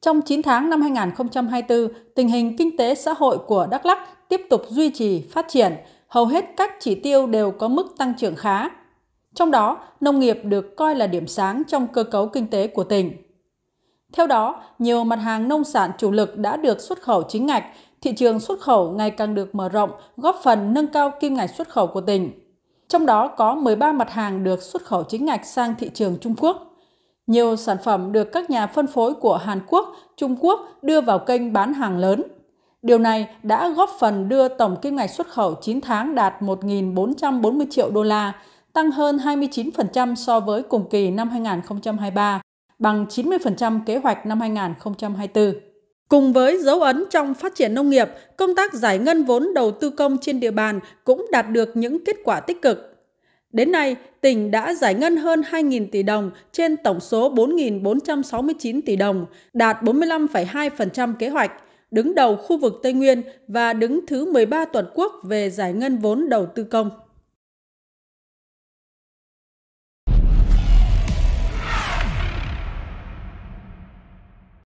Trong 9 tháng năm 2024, tình hình kinh tế xã hội của Đắk Lắk tiếp tục duy trì phát triển, hầu hết các chỉ tiêu đều có mức tăng trưởng khá. Trong đó, nông nghiệp được coi là điểm sáng trong cơ cấu kinh tế của tỉnh. Theo đó, nhiều mặt hàng nông sản chủ lực đã được xuất khẩu chính ngạch, thị trường xuất khẩu ngày càng được mở rộng, góp phần nâng cao kim ngạch xuất khẩu của tỉnh. Trong đó có 13 mặt hàng được xuất khẩu chính ngạch sang thị trường Trung Quốc. Nhiều sản phẩm được các nhà phân phối của Hàn Quốc, Trung Quốc đưa vào kênh bán hàng lớn. Điều này đã góp phần đưa tổng kim ngạch xuất khẩu 9 tháng đạt 1.440 triệu đô la, tăng hơn 29% so với cùng kỳ năm 2023, bằng 90% kế hoạch năm 2024. Cùng với dấu ấn trong phát triển nông nghiệp, công tác giải ngân vốn đầu tư công trên địa bàn cũng đạt được những kết quả tích cực. Đến nay, tỉnh đã giải ngân hơn 2.000 tỷ đồng trên tổng số 4.469 tỷ đồng, đạt 45,2% kế hoạch, đứng đầu khu vực Tây Nguyên và đứng thứ 13 toàn quốc về giải ngân vốn đầu tư công.